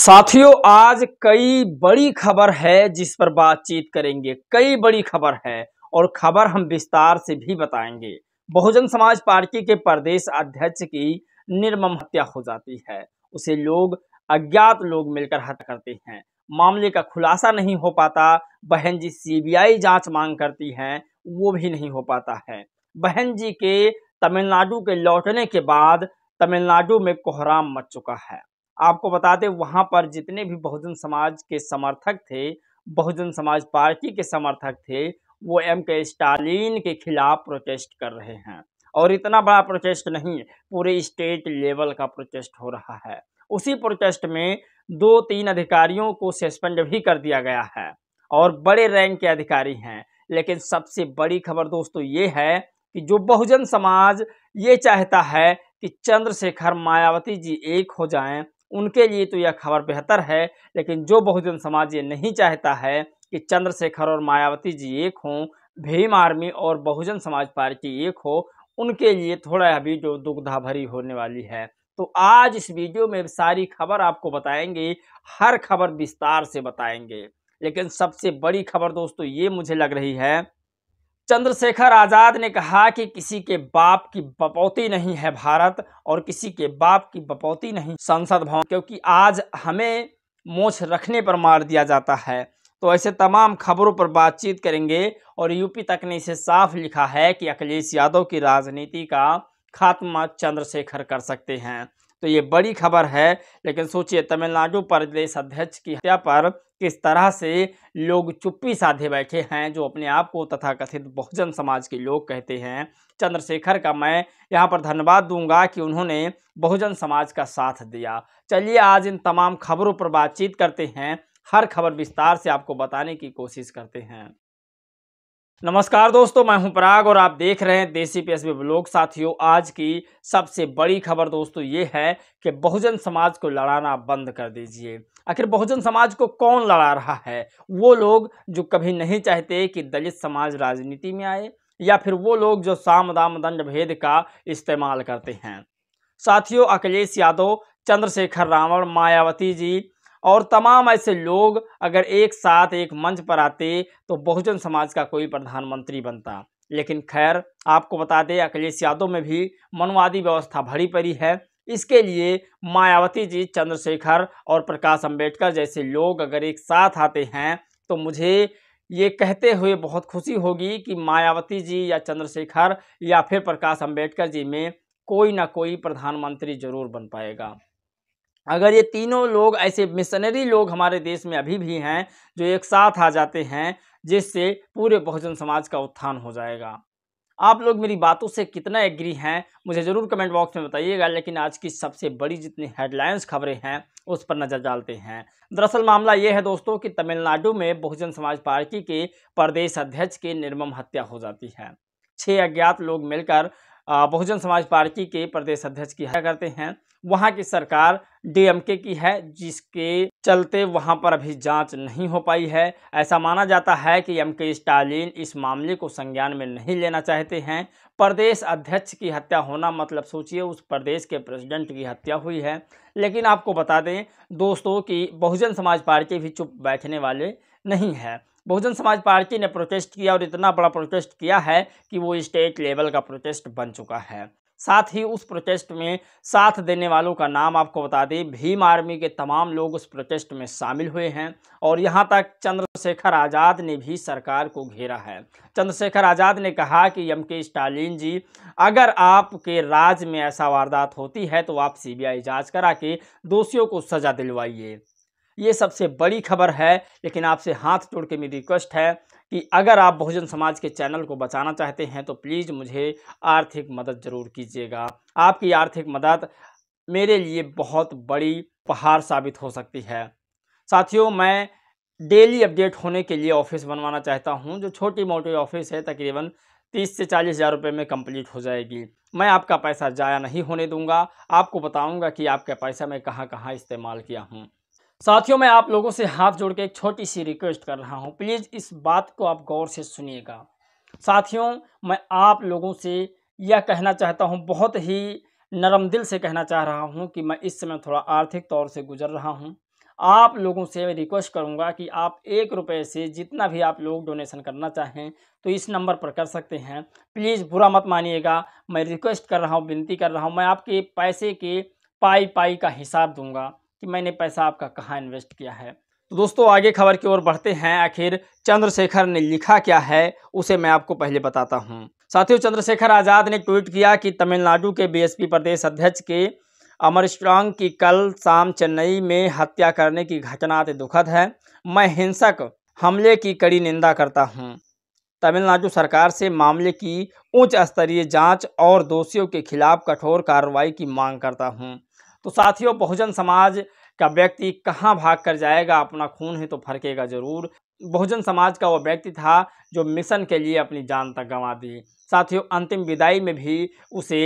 साथियों आज कई बड़ी खबर है जिस पर बातचीत करेंगे कई बड़ी खबर है और खबर हम विस्तार से भी बताएंगे बहुजन समाज पार्टी के प्रदेश अध्यक्ष की निर्मम हत्या हो जाती है उसे लोग अज्ञात लोग मिलकर हत्या करते हैं मामले का खुलासा नहीं हो पाता बहन जी सीबीआई जांच मांग करती हैं वो भी नहीं हो पाता है बहन जी के तमिलनाडु के लौटने के बाद तमिलनाडु में कोहराम मच चुका है आपको बता दें वहाँ पर जितने भी बहुजन समाज के समर्थक थे बहुजन समाज पार्टी के समर्थक थे वो एम के स्टालिन के खिलाफ प्रोटेस्ट कर रहे हैं और इतना बड़ा प्रोटेस्ट नहीं पूरे स्टेट लेवल का प्रोटेस्ट हो रहा है उसी प्रोटेस्ट में दो तीन अधिकारियों को सस्पेंड भी कर दिया गया है और बड़े रैंक के अधिकारी हैं लेकिन सबसे बड़ी खबर दोस्तों ये है कि जो बहुजन समाज ये चाहता है कि चंद्रशेखर मायावती जी एक हो जाएं उनके लिए तो यह खबर बेहतर है लेकिन जो बहुजन समाज ये नहीं चाहता है कि चंद्रशेखर और मायावती जी एक हों भीम आर्मी और बहुजन समाज पार्टी एक हो उनके लिए थोड़ा अभी जो दुग्धा भरी होने वाली है तो आज इस वीडियो में सारी खबर आपको बताएंगे हर खबर विस्तार से बताएंगे लेकिन सबसे बड़ी खबर दोस्तों ये मुझे लग रही है चंद्रशेखर आज़ाद ने कहा कि किसी के बाप की बपौती नहीं है भारत और किसी के बाप की बपौती नहीं संसद भवन क्योंकि आज हमें मोछ रखने पर मार दिया जाता है तो ऐसे तमाम खबरों पर बातचीत करेंगे और यूपी तक ने इसे साफ लिखा है कि अखिलेश यादव की राजनीति का खात्मा चंद्रशेखर कर सकते हैं तो ये बड़ी खबर है लेकिन सोचिए तमिलनाडु प्रदेश अध्यक्ष की हत्या पर किस तरह से लोग चुप्पी साधे बैठे हैं जो अपने आप को तथाकथित बहुजन समाज के लोग कहते हैं चंद्रशेखर का मैं यहाँ पर धन्यवाद दूंगा कि उन्होंने बहुजन समाज का साथ दिया चलिए आज इन तमाम खबरों पर बातचीत करते हैं हर खबर विस्तार से आपको बताने की कोशिश करते हैं नमस्कार दोस्तों मैं हूं पराग और आप देख रहे हैं देसी पी एस ब्लॉग साथियों आज की सबसे बड़ी खबर दोस्तों ये है कि बहुजन समाज को लड़ाना बंद कर दीजिए आखिर बहुजन समाज को कौन लड़ा रहा है वो लोग जो कभी नहीं चाहते कि दलित समाज राजनीति में आए या फिर वो लोग जो साम दाम दंड भेद का इस्तेमाल करते हैं साथियों अखिलेश यादव चंद्रशेखर रावण मायावती जी और तमाम ऐसे लोग अगर एक साथ एक मंच पर आते तो बहुजन समाज का कोई प्रधानमंत्री बनता लेकिन खैर आपको बता दें अखिलेश यादव में भी मनवादी व्यवस्था भरी पड़ी है इसके लिए मायावती जी चंद्रशेखर और प्रकाश अंबेडकर जैसे लोग अगर एक साथ आते हैं तो मुझे ये कहते हुए बहुत खुशी होगी कि मायावती जी या चंद्रशेखर या फिर प्रकाश अंबेडकर जी में कोई ना कोई प्रधानमंत्री जरूर बन पाएगा अगर ये तीनों लोग ऐसे मिशनरी लोग हमारे देश में अभी भी हैं जो एक साथ आ जाते हैं जिससे पूरे बहुजन समाज का उत्थान हो जाएगा आप लोग मेरी बातों से कितना एग्री हैं मुझे ज़रूर कमेंट बॉक्स में बताइएगा लेकिन आज की सबसे बड़ी जितनी हेडलाइंस खबरें हैं उस पर नज़र डालते हैं दरअसल मामला ये है दोस्तों कि तमिलनाडु में बहुजन समाज पार्टी के प्रदेश अध्यक्ष की निर्मम हत्या हो जाती है छः अज्ञात लोग मिलकर बहुजन समाज पार्टी के प्रदेश अध्यक्ष की हत्या करते हैं वहाँ की सरकार डीएमके की है जिसके चलते वहां पर अभी जांच नहीं हो पाई है ऐसा माना जाता है कि एम के स्टालिन इस मामले को संज्ञान में नहीं लेना चाहते हैं प्रदेश अध्यक्ष की हत्या होना मतलब सोचिए उस प्रदेश के प्रेसिडेंट की हत्या हुई है लेकिन आपको बता दें दोस्तों कि बहुजन समाज पार्टी भी चुप बैठने वाले नहीं है बहुजन समाज पार्टी ने प्रोटेस्ट किया और इतना बड़ा प्रोटेस्ट किया है कि वो स्टेट लेवल का प्रोटेस्ट बन चुका है साथ ही उस प्रोटेस्ट में साथ देने वालों का नाम आपको बता दें भीम आर्मी के तमाम लोग उस प्रोटेस्ट में शामिल हुए हैं और यहाँ तक चंद्रशेखर आज़ाद ने भी सरकार को घेरा है चंद्रशेखर आज़ाद ने कहा कि एम के स्टालिन जी अगर आपके राज में ऐसा वारदात होती है तो आप सीबीआई जाँच करा के दोषियों को सज़ा दिलवाइए ये सबसे बड़ी खबर है लेकिन आपसे हाथ जोड़ के मेरी रिक्वेस्ट है कि अगर आप बहुजन समाज के चैनल को बचाना चाहते हैं तो प्लीज़ मुझे आर्थिक मदद ज़रूर कीजिएगा आपकी आर्थिक मदद मेरे लिए बहुत बड़ी पहाड़ साबित हो सकती है साथियों मैं डेली अपडेट होने के लिए ऑफिस बनवाना चाहता हूँ जो छोटी मोटी ऑफिस है तकरीबन तीस से चालीस हज़ार रुपये में कंप्लीट हो जाएगी मैं आपका पैसा ज़ाया नहीं होने दूंगा आपको बताऊंगा कि आपका पैसा मैं कहाँ कहाँ इस्तेमाल किया हूँ साथियों मैं आप लोगों से हाथ जोड़ के एक छोटी सी रिक्वेस्ट कर रहा हूँ प्लीज़ इस बात को आप गौर से सुनिएगा साथियों मैं आप लोगों से यह कहना चाहता हूँ बहुत ही नरम दिल से कहना चाह रहा हूँ कि मैं इस समय थोड़ा आर्थिक तौर से गुजर रहा हूँ आप लोगों से रिक्वेस्ट करूँगा कि आप एक रुपये से जितना भी आप लोग डोनेशन करना चाहें तो इस नंबर पर कर सकते हैं प्लीज़ बुरा मत मानिएगा मैं रिक्वेस्ट कर रहा हूँ विनती कर रहा हूँ मैं आपके पैसे के पाई पाई का हिसाब दूंगा कि मैंने पैसा आपका कहाँ इन्वेस्ट किया है तो दोस्तों आगे खबर की ओर बढ़ते हैं आखिर चंद्रशेखर ने लिखा क्या है उसे मैं आपको पहले बताता हूँ साथियों चंद्रशेखर आज़ाद ने ट्वीट किया कि तमिलनाडु के बीएसपी प्रदेश अध्यक्ष के अमर स्ट्रांग की कल शाम चेन्नई में हत्या करने की घटना अति दुखद है मैं हिंसक हमले की कड़ी निंदा करता हूँ तमिलनाडु सरकार से मामले की उच्च स्तरीय जांच और दोषियों के खिलाफ कठोर कार्रवाई की मांग करता हूं तो साथियों बहुजन समाज का व्यक्ति कहाँ भाग कर जाएगा अपना खून है तो फरकेगा जरूर बहुजन समाज का वो व्यक्ति था जो मिशन के लिए अपनी जान तक गंवा दी साथियों अंतिम विदाई में भी उसे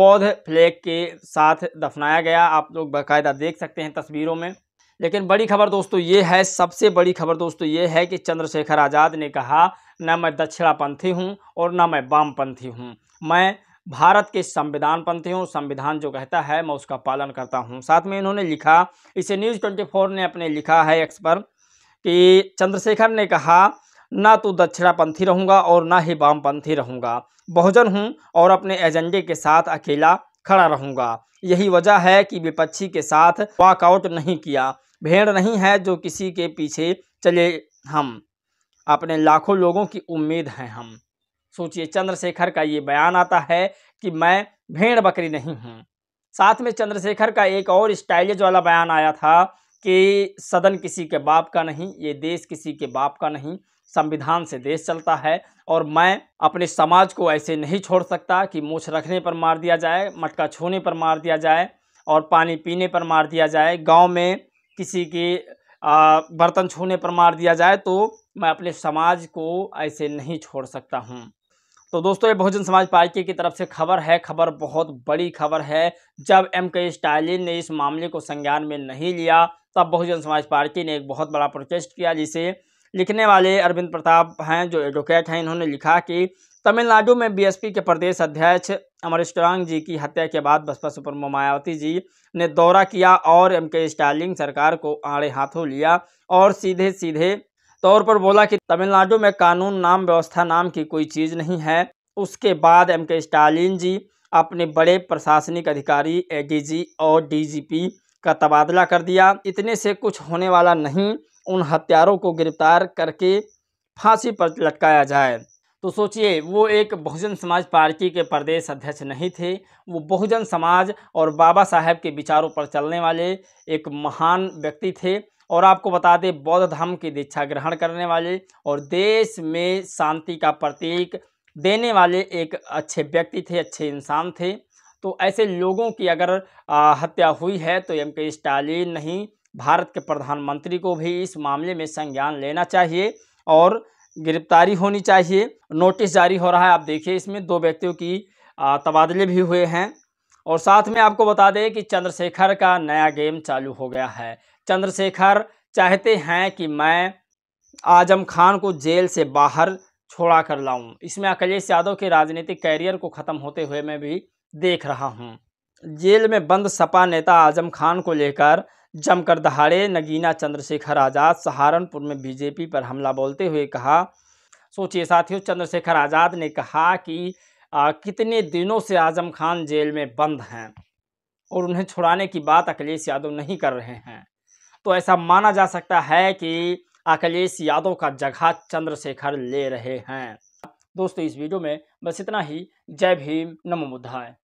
बौद्ध फ्लैग के साथ दफनाया गया आप लोग बाकायदा देख सकते हैं तस्वीरों में लेकिन बड़ी खबर दोस्तों ये है सबसे बड़ी खबर दोस्तों ये है कि चंद्रशेखर आज़ाद ने कहा न मैं दक्षिणापंथी हूँ और न मैं वामपंथी हूँ मैं भारत के संविधान पंथी हूँ संविधान जो कहता है मैं उसका पालन करता हूँ साथ में इन्होंने लिखा इसे न्यूज़ ट्वेंटी फोर ने अपने लिखा है एक्स पर कि चंद्रशेखर ने कहा ना तो दक्षिणापंथी रहूँगा और ना ही वामपंथी रहूँगा बहुजन हूँ और अपने एजेंडे के साथ अकेला खड़ा रहूँगा यही वजह है कि विपक्षी के साथ वॉकआउट नहीं किया भेड़ नहीं है जो किसी के पीछे चले हम अपने लाखों लोगों की उम्मीद हैं हम सोचिए चंद्रशेखर का ये बयान आता है कि मैं भेड़ बकरी नहीं हूँ साथ में चंद्रशेखर का एक और स्टाइलिज वाला बयान आया था कि सदन किसी के बाप का नहीं ये देश किसी के बाप का नहीं संविधान से देश चलता है और मैं अपने समाज को ऐसे नहीं छोड़ सकता कि मूछ रखने पर मार दिया जाए मटका छूने पर मार दिया जाए और पानी पीने पर मार दिया जाए गांव में किसी के बर्तन छूने पर मार दिया जाए तो मैं अपने समाज को ऐसे नहीं छोड़ सकता हूँ तो दोस्तों ये बहुजन समाज पार्टी की तरफ से खबर है खबर बहुत बड़ी खबर है जब एम के स्टालिन ने इस मामले को संज्ञान में नहीं लिया तब बहुजन समाज पार्टी ने एक बहुत बड़ा प्रोटेस्ट किया जिसे लिखने वाले अरविंद प्रताप हैं जो एडवोकेट हैं इन्होंने लिखा कि तमिलनाडु में बीएसपी के प्रदेश अध्यक्ष अमर स्ट्रांग जी की हत्या के बाद बसपा सुप्रमो मायावती जी ने दौरा किया और एम के स्टालिन सरकार को आड़े हाथों लिया और सीधे सीधे तौर पर बोला कि तमिलनाडु में कानून नाम व्यवस्था नाम की कोई चीज़ नहीं है उसके बाद एम के स्टालिन जी अपने बड़े प्रशासनिक अधिकारी ए और डी का तबादला कर दिया इतने से कुछ होने वाला नहीं उन हत्यारों को गिरफ्तार करके फांसी पर लटकाया जाए तो सोचिए वो एक बहुजन समाज पार्टी के प्रदेश अध्यक्ष नहीं थे वो बहुजन समाज और बाबा साहेब के विचारों पर चलने वाले एक महान व्यक्ति थे और आपको बता दें बौद्ध धर्म की दीक्षा ग्रहण करने वाले और देश में शांति का प्रतीक देने वाले एक अच्छे व्यक्ति थे अच्छे इंसान थे तो ऐसे लोगों की अगर आ, हत्या हुई है तो एम के स्टालिन नहीं भारत के प्रधानमंत्री को भी इस मामले में संज्ञान लेना चाहिए और गिरफ्तारी होनी चाहिए नोटिस जारी हो रहा है आप देखिए इसमें दो व्यक्तियों की तबादले भी हुए हैं और साथ में आपको बता दें कि चंद्रशेखर का नया गेम चालू हो गया है चंद्रशेखर चाहते हैं कि मैं आजम खान को जेल से बाहर छोड़ा कर लाऊं इसमें अखिलेश यादव के राजनीतिक कैरियर को ख़त्म होते हुए मैं भी देख रहा हूं जेल में बंद सपा नेता आजम खान को लेकर जमकर दहाड़े नगीना चंद्रशेखर आज़ाद सहारनपुर में बीजेपी पर हमला बोलते हुए कहा सोचिए साथियों चंद्रशेखर आज़ाद ने कहा कि आ, कितने दिनों से आजम खान जेल में बंद हैं और उन्हें छुड़ाने की बात अखिलेश यादव नहीं कर रहे हैं तो ऐसा माना जा सकता है कि अखिलेश यादव का जगह चंद्रशेखर ले रहे हैं दोस्तों इस वीडियो में बस इतना ही जय भीम नमो बुद्धाय